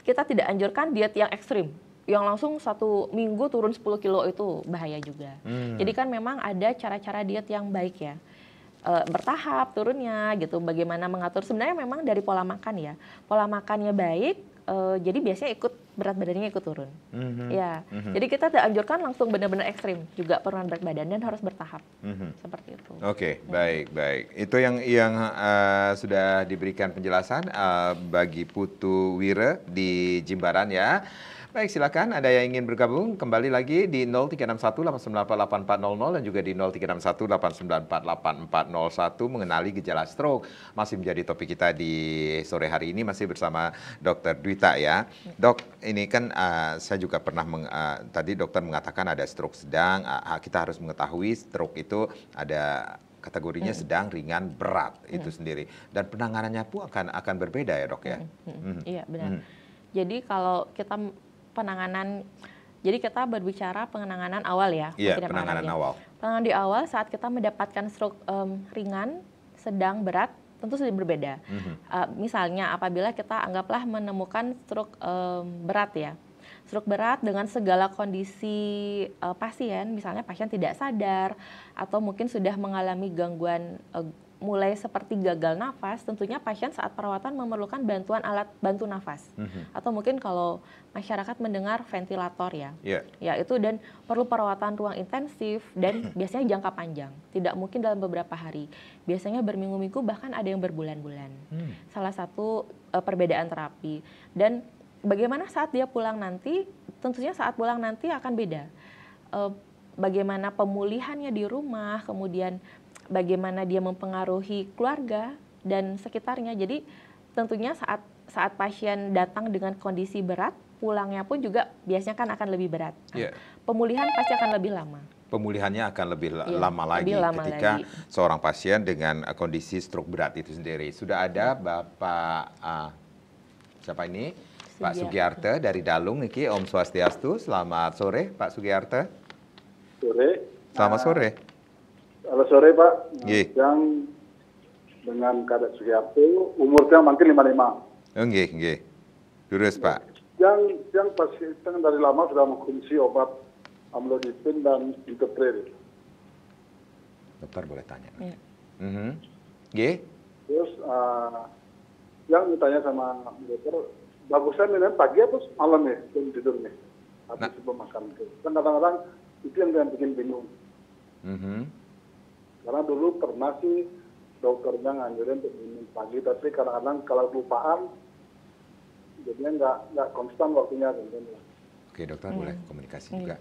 kita tidak anjurkan diet yang ekstrim yang langsung satu minggu turun 10 kilo itu bahaya juga. Hmm. Jadi kan memang ada cara-cara diet yang baik ya e, bertahap turunnya gitu bagaimana mengatur sebenarnya memang dari pola makan ya pola makannya baik e, jadi biasanya ikut berat badannya ikut turun mm-hmm. ya mm-hmm. jadi kita anjurkan langsung benar-benar ekstrim juga penurunan berat badan dan harus bertahap mm-hmm. seperti itu oke okay, ya. baik baik itu yang yang uh, sudah diberikan penjelasan uh, bagi Putu Wira di Jimbaran ya Baik, silakan ada yang ingin bergabung kembali lagi di 0361898840 dan juga di 036189444401 mengenali gejala stroke. Masih menjadi topik kita di sore hari ini masih bersama Dr. Duita ya. Dok, ini kan uh, saya juga pernah meng, uh, tadi dokter mengatakan ada stroke sedang, uh, kita harus mengetahui stroke itu ada kategorinya hmm. sedang, ringan, berat hmm. itu sendiri. Dan penanganannya pun akan akan berbeda ya, Dok ya. Hmm. Hmm. hmm. hmm iya, benar. Hmm. Jadi kalau kita penanganan jadi kita berbicara penanganan awal ya, yeah, penanganan ya. awal. Penanganan di awal saat kita mendapatkan stroke um, ringan, sedang, berat, tentu sudah berbeda. Mm -hmm. uh, misalnya apabila kita anggaplah menemukan stroke um, berat ya, stroke berat dengan segala kondisi uh, pasien, misalnya pasien tidak sadar atau mungkin sudah mengalami gangguan uh, mulai seperti gagal nafas, tentunya pasien saat perawatan memerlukan bantuan alat bantu nafas. Mm-hmm. Atau mungkin kalau masyarakat mendengar ventilator ya. Yeah. Ya itu dan perlu perawatan ruang intensif dan mhm. biasanya jangka panjang. Tidak mungkin dalam beberapa hari. Biasanya berminggu-minggu bahkan ada yang berbulan-bulan. Mm. Salah satu uh, perbedaan terapi. Dan bagaimana saat dia pulang nanti, tentunya saat pulang nanti akan beda. Uh, bagaimana pemulihannya di rumah, kemudian bagaimana dia mempengaruhi keluarga dan sekitarnya. Jadi tentunya saat saat pasien datang dengan kondisi berat, pulangnya pun juga biasanya kan akan lebih berat. Yeah. Iya. Pemulihan pasti akan lebih lama pemulihannya akan lebih yeah, lama lagi lebih lama ketika lagi. seorang pasien dengan uh, kondisi stroke berat itu sendiri. Sudah ada iya. Bapak uh, siapa ini? Sugiarte. Pak Sugiarte dari Dalung iki Om Swastiastu. Selamat sore Pak Sugiarte. Sore. Selamat uh, sore. Halo sore Pak. Nggih. Iya. Yang dengan Kadek Sugiharto, umurnya mungkin 55. okay, oke. Okay. Terus Pak. Yang yang pasti dari lama sudah mengkonsumsi obat amlodipin dan interpril. Dokter boleh tanya. Iya. Mm -hmm. G? Terus uh, yang ditanya sama dokter, bagusnya minum pagi atau malam ya sebelum tidur nih? Habis nah. sebelum makan Kan kadang-kadang itu yang bikin bingung. Mm -hmm karena dulu pernah sih dokternya nganjurin untuk minum pagi tapi kadang-kadang kalau lupaan jadinya nggak nggak konstan waktunya tentunya. Gitu. Oke dokter hmm. boleh komunikasi hmm. juga.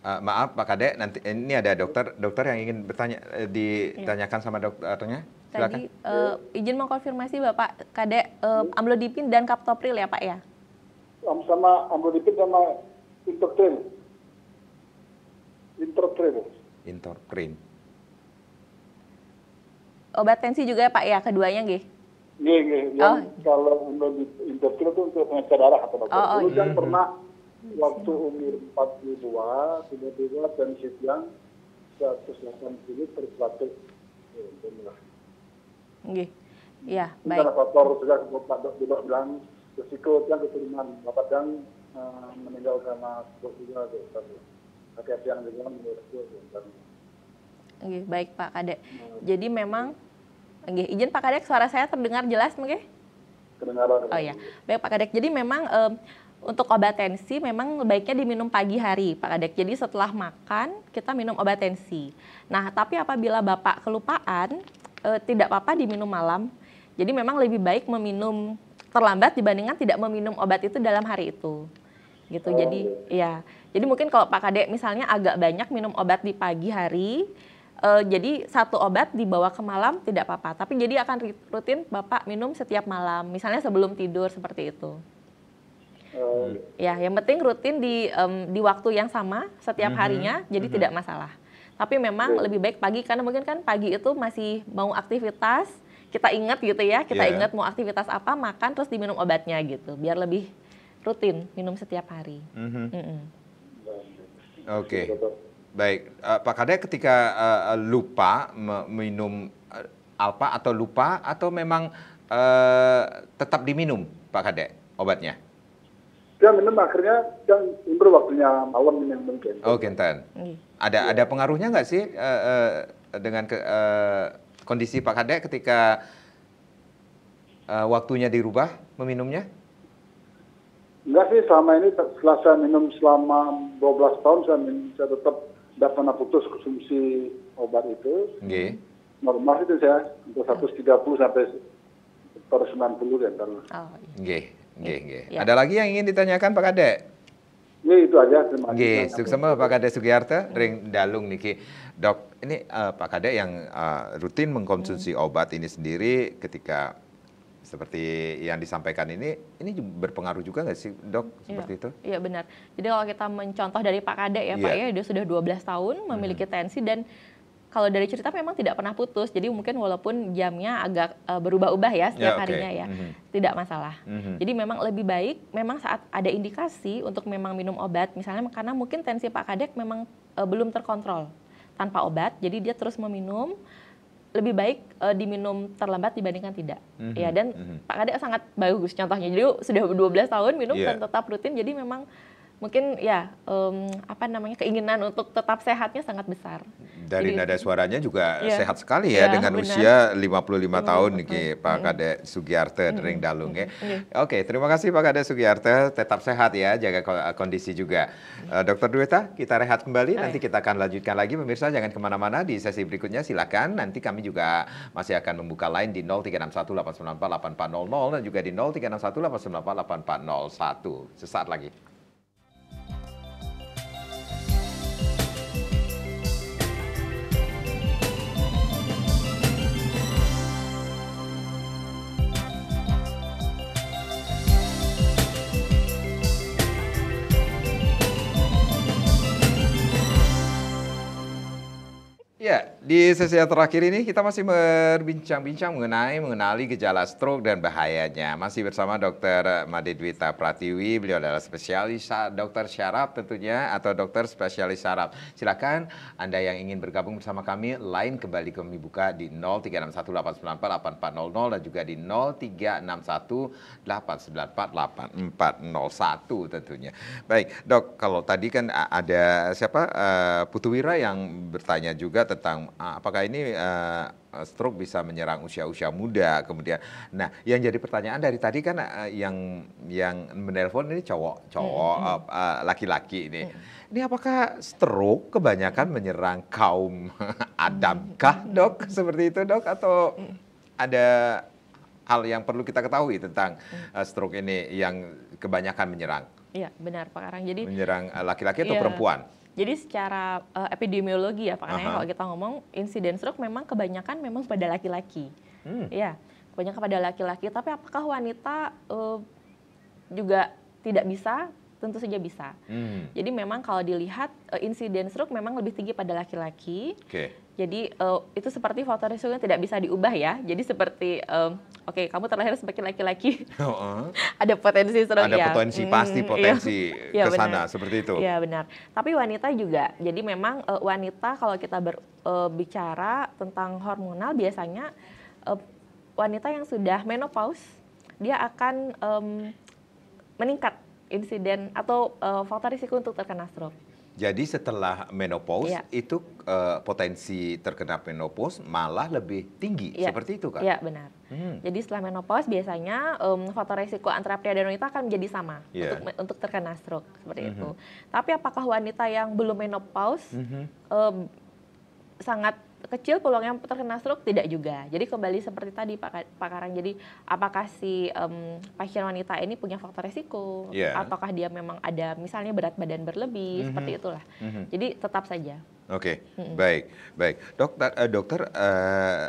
Uh, maaf Pak Kadek, nanti eh, ini ada dokter dokter yang ingin bertanya eh, ditanyakan sama dokternya. Silakan. Tadi uh, izin mengkonfirmasi Bapak Kadek uh, hmm. amlodipin dan kaptopril ya Pak ya? Sama amlodipin sama intertril. Intertril. Intertrin obat tensi juga ya Pak ya keduanya nggih? Nggih nggih. Oh. Kalau untuk interview itu untuk pengecer darah atau apa? Oh, oh, iya. Yang hmm. pernah waktu umur 42 tiba-tiba tensi yang 180 per 100. Nggih. Iya, baik. Karena faktor sudah Pak Dok juga bilang risiko yang keturunan bapak dan eh, meninggal karena stroke juga. Kakek yang juga menurut saya baik Pak Kadek. Jadi memang nggih, izin Pak Kadek suara saya terdengar jelas nggih? terdengar Oh ya. Baik Pak Kadek. Jadi memang um, untuk obat tensi memang baiknya diminum pagi hari Pak Kadek. Jadi setelah makan kita minum obat tensi. Nah, tapi apabila Bapak kelupaan uh, tidak apa-apa diminum malam. Jadi memang lebih baik meminum terlambat dibandingkan tidak meminum obat itu dalam hari itu. Gitu. Oh, jadi ya. Jadi mungkin kalau Pak Kadek misalnya agak banyak minum obat di pagi hari, Uh, jadi satu obat dibawa ke malam tidak apa-apa, tapi jadi akan rutin Bapak minum setiap malam, misalnya sebelum tidur seperti itu. Oh. Ya, yang penting rutin di um, di waktu yang sama setiap mhm. harinya, -hmm. jadi -hmm. tidak masalah. Tapi memang lebih baik pagi karena mungkin kan pagi itu masih mau aktivitas, kita ingat gitu ya, kita yeah. ingat mau aktivitas apa, makan terus diminum obatnya gitu, biar lebih rutin minum setiap hari. -hmm. -hmm. Oke. Okay. Baik, uh, Pak Kadek ketika uh, lupa minum uh, alpa atau lupa atau memang uh, tetap diminum Pak Kadek obatnya? Dia minum akhirnya yang umur waktunya malam minum mungkin. Oh Genten. Hmm. Iya. Ada ya. ada pengaruhnya nggak sih uh, uh, dengan ke, uh, kondisi Pak Kadek ketika uh, waktunya dirubah meminumnya? Enggak sih, selama ini setelah saya minum selama 12 tahun saya minum saya tetap tidak pernah putus konsumsi obat itu. okay. Normal itu saya untuk 130 sampai per 90 dan terus. Oh, Nggih, iya. okay. okay. Iya. Ada lagi yang ingin ditanyakan Pak Kadek? Ya itu aja terima kasih. sama Pak Kadek Sugiarta ring dalung niki. Dok, ini uh, Pak Kadek yang uh, rutin mengkonsumsi hmm. obat ini sendiri ketika seperti yang disampaikan ini, ini berpengaruh juga nggak sih dok hmm, seperti ya, itu? Iya benar. Jadi kalau kita mencontoh dari Pak Kadek ya ya. Pak iya. ya, dia sudah 12 tahun hmm. memiliki hmm. tensi dan kalau dari cerita memang tidak pernah putus. Jadi mungkin walaupun jamnya agak uh, berubah-ubah ya setiap ya, okay. harinya ya, mm-hmm. tidak masalah. Mm-hmm. Jadi memang lebih baik memang saat ada indikasi untuk memang minum obat, misalnya karena mungkin tensi Pak Kadek memang uh, belum terkontrol tanpa obat, jadi dia terus meminum lebih baik uh, diminum terlambat dibandingkan tidak. Mm-hmm. Ya dan mm-hmm. Pak Kadek sangat bagus contohnya. Jadi sudah 12 tahun minum yeah. dan tetap rutin jadi memang mungkin ya um, apa namanya keinginan untuk tetap sehatnya sangat besar. Dari nada suaranya juga yeah. sehat sekali ya, yeah, dengan benar. usia 55 benar, tahun benar, iya. nih Pak Kade Sugiarte hmm. Dering Dalung ya. Hmm. Oke, terima kasih Pak Kade Sugiarte, tetap sehat ya, jaga kondisi juga. Uh, Dokter Dueta, kita rehat kembali, nanti kita akan lanjutkan lagi pemirsa jangan kemana-mana di sesi berikutnya silakan. Nanti kami juga masih akan membuka lain di 0361 dan juga di 0361 Sesaat lagi. Yeah, Di sesi yang terakhir ini kita masih berbincang-bincang mengenai mengenali gejala stroke dan bahayanya. Masih bersama Dr. Made Dwita Pratiwi, beliau adalah spesialis dokter syaraf tentunya atau dokter spesialis syaraf. Silakan Anda yang ingin bergabung bersama kami, lain kembali kami buka di 0361894840 dan juga di 0361894840 tentunya. Baik, Dok, kalau tadi kan ada siapa eh, Putu Wira yang bertanya juga tentang Ah, apakah ini uh, stroke bisa menyerang usia-usia muda kemudian nah yang jadi pertanyaan dari tadi kan uh, yang yang menelpon ini cowok cowok hmm, hmm. uh, laki-laki ini hmm. ini apakah stroke kebanyakan menyerang kaum adamkah dok seperti itu dok atau ada hal yang perlu kita ketahui tentang uh, stroke ini yang kebanyakan menyerang Iya benar Pak Arang. Jadi menyerang laki-laki atau ya, perempuan? Jadi secara uh, epidemiologi ya Pak, karena kalau kita ngomong insiden stroke memang kebanyakan memang pada laki-laki. Hmm. Ya, kebanyakan pada laki-laki. Tapi apakah wanita uh, juga tidak bisa? Tentu saja bisa. Hmm. Jadi memang kalau dilihat uh, insiden stroke memang lebih tinggi pada laki-laki. Okay jadi uh, itu seperti faktor risiko yang tidak bisa diubah ya. Jadi seperti um, oke okay, kamu terlahir sebagai laki-laki. ada potensi seru Ada ya. potensi hmm, pasti iya. potensi iya, ke sana seperti itu. Iya benar. Tapi wanita juga. Jadi memang uh, wanita kalau kita berbicara eh, uh, tentang hormonal biasanya uh, wanita yang sudah menopause dia akan um, meningkat insiden atau uh, faktor risiko untuk terkena stroke. Jadi setelah menopause ya. itu uh, potensi terkena menopause malah lebih tinggi ya. seperti itu kan? Iya benar. Hmm. Jadi setelah menopause biasanya um, faktor resiko antara pria dan wanita akan menjadi sama ya. untuk untuk terkena stroke seperti mm -hmm. itu. Mm-hmm. Tapi apakah wanita yang belum menopause mm -hmm. um, sangat kecil peluang yang terkena stroke tidak juga. Jadi kembali seperti tadi Pak, Pak Karang. Jadi apakah si um, pasien wanita ini punya faktor resiko yeah. ataukah dia memang ada misalnya berat badan berlebih mm -hmm. seperti itulah. Mm -hmm. Jadi tetap saja. Oke. Okay. Mm -hmm. Baik, baik. Eh, dokter uh, eh, dokter uh,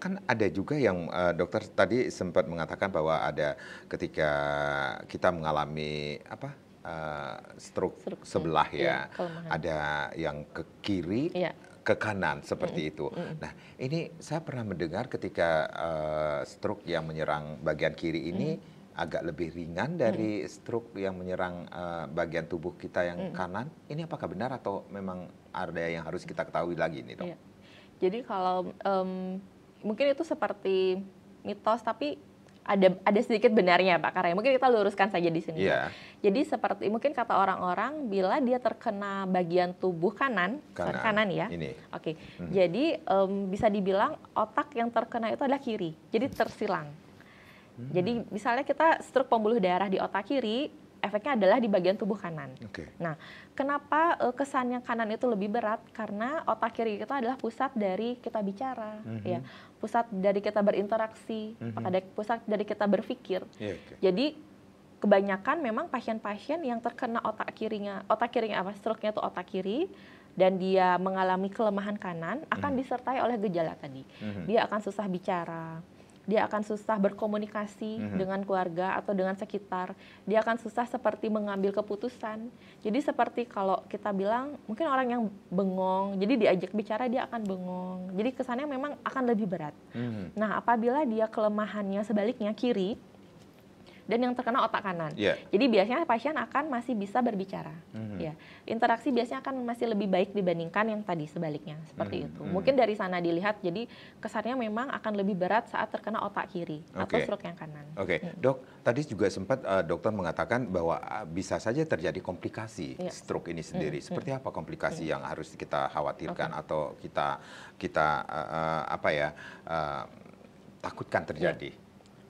kan ada juga yang uh, dokter tadi sempat mengatakan bahwa ada ketika kita mengalami apa uh, stroke, stroke ya. sebelah ya, ya ada yang ke kiri ya ke kanan seperti itu. Nah, ini saya pernah mendengar ketika uh, stroke yang menyerang bagian kiri ini agak lebih ringan dari stroke yang menyerang uh, bagian tubuh kita yang kanan. Ini apakah benar atau memang ada yang harus kita ketahui lagi ini dok? Yeah. Jadi kalau um, mungkin itu seperti mitos, tapi ada ada sedikit benarnya Pak Karya. Mungkin kita luruskan saja di sini. Yeah. Jadi seperti mungkin kata orang-orang bila dia terkena bagian tubuh kanan, kanan, kanan ya. Oke. Okay. Hmm. Jadi um, bisa dibilang otak yang terkena itu adalah kiri. Jadi tersilang. Hmm. Jadi misalnya kita stroke pembuluh darah di otak kiri, efeknya adalah di bagian tubuh kanan. Okay. Nah, kenapa uh, e, kesan yang kanan itu lebih berat? Karena otak kiri itu adalah pusat dari kita bicara. Mm -hmm. Ya, pusat dari kita berinteraksi, mm -hmm. dari pusat dari kita berpikir. Yeah, okay. Jadi kebanyakan memang pasien-pasien yang terkena otak kirinya, otak kirinya apa? Stroke-nya itu otak kiri dan dia mengalami kelemahan kanan akan mm -hmm. disertai oleh gejala tadi. Mm -hmm. Dia akan susah bicara, dia akan susah berkomunikasi mm -hmm. dengan keluarga atau dengan sekitar. Dia akan susah seperti mengambil keputusan. Jadi seperti kalau kita bilang mungkin orang yang bengong, jadi diajak bicara dia akan bengong. Jadi kesannya memang akan lebih berat. Mm -hmm. Nah, apabila dia kelemahannya sebaliknya kiri, dan yang terkena otak kanan. Yeah. Jadi biasanya pasien akan masih bisa berbicara. Mm-hmm. Ya. Interaksi biasanya akan masih lebih baik dibandingkan yang tadi sebaliknya seperti mm-hmm. itu. Mhm. Mungkin dari sana dilihat jadi kesannya memang akan lebih berat saat terkena otak kiri okay. atau stroke yang kanan. Oke, okay. mm. Dok, tadi juga sempat uh, dokter mengatakan bahwa eh, bisa saja terjadi komplikasi yeah. stroke ini mhm. sendiri. Mm-hmm. Seperti mhm. apa komplikasi mm-hmm. yang harus kita khawatirkan okay. atau kita kita eh, apa ya? Uh, takutkan terjadi. Ya.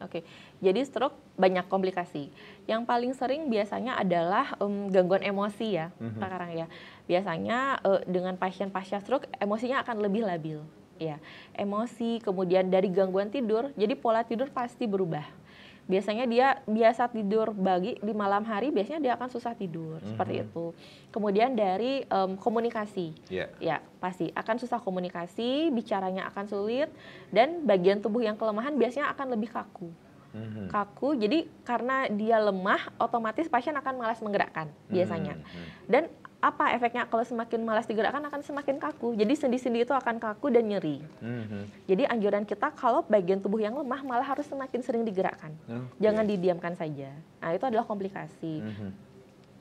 Oke, okay. jadi stroke banyak komplikasi. Yang paling sering biasanya adalah um, gangguan emosi ya, mm-hmm. sekarang ya. Biasanya uh, dengan pasien pasca stroke emosinya akan lebih labil, ya. Emosi, kemudian dari gangguan tidur, jadi pola tidur pasti berubah biasanya dia biasa tidur bagi di malam hari biasanya dia akan susah tidur mm -hmm. seperti mm-hmm. itu kemudian dari um, komunikasi yeah. ya pasti akan susah komunikasi bicaranya akan sulit dan bagian tubuh yang kelemahan biasanya akan lebih kaku Mm -hmm. kaku jadi karena dia lemah otomatis pasien akan malas menggerakkan biasanya mm -hmm. dan apa efeknya kalau semakin malas digerakkan akan semakin kaku. Jadi sendi-sendi itu akan kaku dan nyeri. Mm-hmm. Jadi anjuran kita kalau bagian tubuh yang lemah malah harus semakin sering digerakkan. Okay. Jangan didiamkan saja. Nah, itu adalah komplikasi. Mm-hmm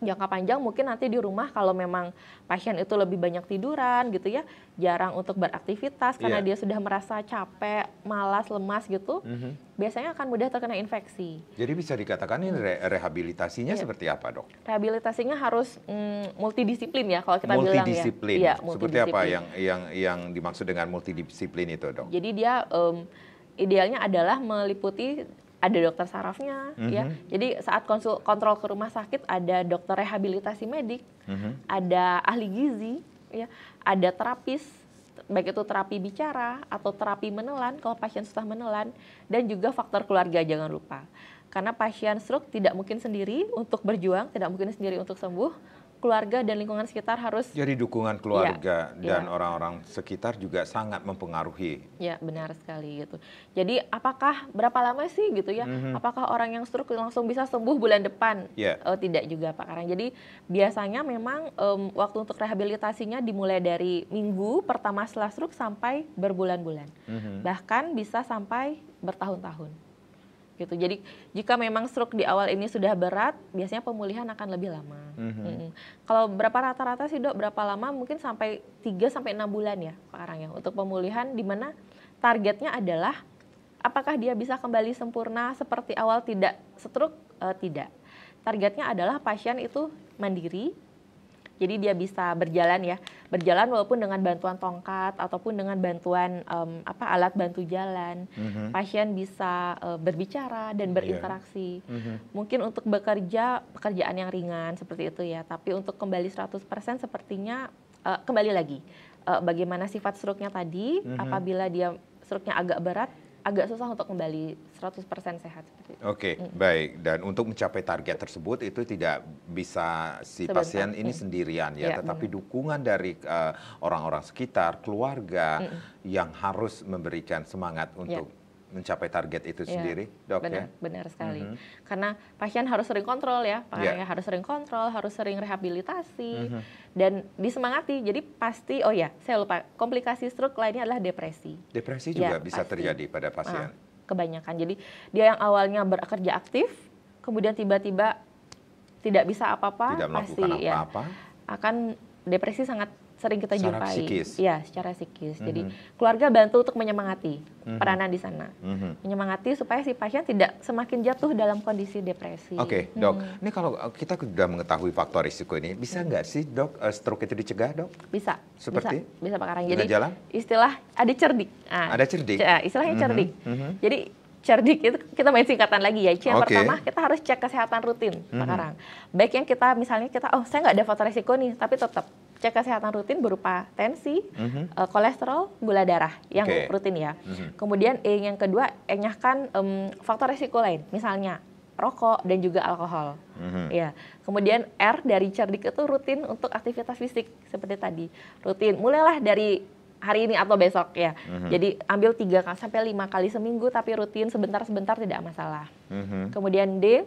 jangka panjang mungkin nanti di rumah kalau memang pasien itu lebih banyak tiduran gitu ya, jarang untuk beraktivitas karena yeah. dia sudah merasa capek, malas, lemas gitu, mm-hmm. biasanya akan mudah terkena infeksi. Jadi bisa dikatakan ini re- rehabilitasinya yeah. seperti apa dok? Rehabilitasinya harus mm, multidisiplin ya kalau kita multidisiplin. bilang ya. Ya, multidisiplin. Iya, seperti apa yang yang yang dimaksud dengan multidisiplin itu dok? Jadi dia um, idealnya adalah meliputi ada dokter sarafnya mm-hmm. ya. Mhm. Jadi saat konsul kontrol ke rumah sakit ada dokter rehabilitasi medik, mm-hmm. ada ahli gizi ya, ada terapis baik itu terapi bicara atau terapi menelan kalau pasien susah menelan dan juga faktor keluarga jangan lupa. Karena pasien stroke tidak mungkin sendiri untuk berjuang, tidak mungkin sendiri untuk sembuh keluarga dan lingkungan sekitar harus jadi dukungan keluarga ya, dan orang-orang ya. sekitar juga sangat mempengaruhi. Ya benar sekali gitu. Jadi apakah berapa lama sih gitu ya? Mm-hmm. Apakah orang yang stroke langsung bisa sembuh bulan depan? Yeah. Iya. Oh, tidak juga Pak Karang. Jadi biasanya memang um, waktu untuk rehabilitasinya dimulai dari minggu pertama setelah stroke sampai berbulan-bulan, mm-hmm. bahkan bisa sampai bertahun-tahun gitu. Jadi jika memang stroke di awal ini sudah berat, biasanya pemulihan akan lebih lama. Mm-hmm. Mm-hmm. Kalau berapa rata-rata sih dok, berapa lama? Mungkin sampai 3 sampai enam bulan ya sekarang ya untuk pemulihan di mana targetnya adalah apakah dia bisa kembali sempurna seperti awal tidak stroke? E, tidak. Targetnya adalah pasien itu mandiri, jadi dia bisa berjalan ya, berjalan walaupun dengan bantuan tongkat ataupun dengan bantuan um, apa alat bantu jalan. Mm-hmm. Pasien bisa uh, berbicara dan iya. berinteraksi. Yeah. Mm-hmm. Mungkin untuk bekerja pekerjaan yang ringan seperti itu ya, tapi untuk kembali 100% sepertinya uh, kembali lagi uh, bagaimana sifat stroke-nya tadi mm-hmm. apabila dia stroke-nya agak berat agak susah untuk kembali 100% sehat seperti Oke, okay, mm. baik. Dan untuk mencapai target tersebut itu tidak bisa si Sebentar. pasien ini mm. sendirian ya, yeah. tetapi mm. dukungan dari eh, orang-orang uh, sekitar, keluarga mm. yang harus memberikan semangat iya. untuk mencapai target itu ya, sendiri, dok benar, ya? Benar sekali. Mm -hmm. Karena pasien harus sering kontrol ya, Pak. Yeah. Ya, harus sering kontrol, harus sering rehabilitasi mm -hmm. dan disemangati. Jadi pasti oh ya, saya lupa komplikasi stroke lainnya adalah depresi. Depresi ya, juga ya, bisa pasti. terjadi pada pasien. Nah, kebanyakan. Jadi dia yang awalnya bekerja aktif, kemudian tiba-tiba tidak bisa apa-apa, pasti apa -apa. ya akan depresi sangat sering kita secara jumpai. Psikis. Ya, secara psikis. Mm-hmm. Jadi mhm. keluarga bantu untuk menyemangati mm-hmm. peranan di sana, mm-hmm. menyemangati supaya si pasien tidak semakin jatuh dalam kondisi depresi. Oke, okay, dok. Mm. Ini kalau eh, kita sudah mengetahui faktor risiko ini, bisa mhm. nggak sih dok uh, stroke itu dicegah dok? Bisa. Seperti? Bisa, bisa Pak Karang. Jadi jalan? istilah ada cerdik. Nah, ada cerdik. Ya, istilahnya mhm, cerdik. Mm-hmm. Jadi cerdik itu kita main singkatan lagi ya. Yang okay. pertama kita harus cek kesehatan rutin mm-hmm. Karang. Baik yang kita misalnya kita oh saya nggak ada faktor risiko nih, tapi tetap cek kesehatan rutin berupa tensi, mm-hmm. uh, kolesterol, gula darah yang okay. rutin ya. Mm-hmm. Kemudian E yang kedua enyahkan um, faktor resiko lain, misalnya rokok dan juga alkohol. Mm-hmm. Ya. Kemudian R dari cerdik itu rutin untuk aktivitas fisik seperti tadi. Rutin. Mulailah dari hari ini atau besok ya. Mm-hmm. Jadi ambil 3 sampai 5 kali seminggu tapi rutin sebentar-sebentar tidak masalah. Mm-hmm. Kemudian D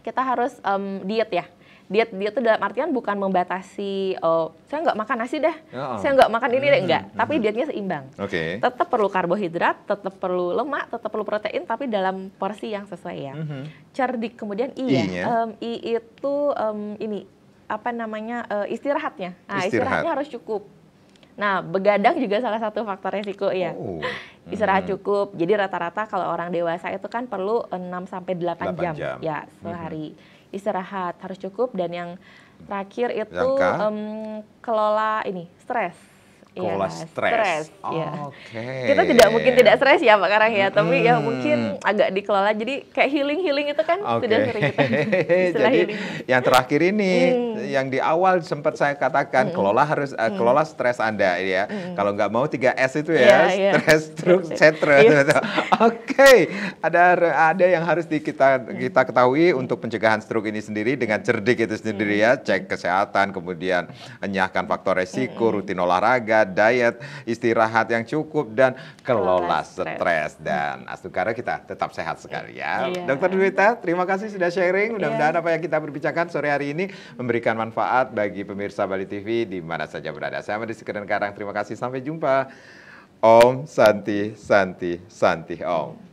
kita harus um, diet ya diet diet itu dalam artian bukan membatasi oh saya nggak makan nasi deh oh. saya nggak makan ini deh enggak hmm. tapi dietnya seimbang okay. tetap perlu karbohidrat tetap perlu lemak tetap perlu protein tapi dalam porsi yang sesuai ya mm -hmm. cerdik kemudian i, I ya um, i itu um, ini apa namanya uh, istirahatnya nah, istirahat. istirahatnya harus cukup Nah, begadang juga salah satu faktor resiko ya. Oh. Istirahat hmm. cukup. Jadi rata-rata kalau orang dewasa itu kan perlu 6 sampai delapan jam, jam ya mm-hmm. sehari. Hmm istirahat harus cukup dan yang terakhir itu yang um, kelola ini stres Iya, kelola ya, stres. Iya. Oh, ya. Oke. Okay. Kita tidak mungkin tidak stres ya Pak Karang ya, tapi hmm. ya mungkin agak dikelola. Jadi kayak healing-healing itu kan okay. sudah sering kita Jadi healing. yang terakhir ini hmm. yang di awal sempat saya katakan hmm. kelola harus uh, kelola stres Anda ya. Hmm. Kalau nggak mau 3S itu ya, yeah, iya. stres, stroke, yeah. cetra. Oke. Ada ada yang harus di, kita kita ketahui untuk pencegahan stroke ini sendiri dengan cerdik itu sendiri mm. ya, cek kesehatan, kemudian enyahkan faktor resiko, rutin olahraga diet, istirahat yang cukup dan kelola stres dan astukara kita tetap sehat sekali ya. Yeah. Iya. Dokter Duita, terima kasih sudah sharing. Mudah-mudahan yeah. apa yang kita berbicarakan sore hari ini memberikan manfaat bagi pemirsa Bali TV di mana saja berada. Saya masih dan Karang, terima kasih. Sampai jumpa. Om Santi Santi Santi Om.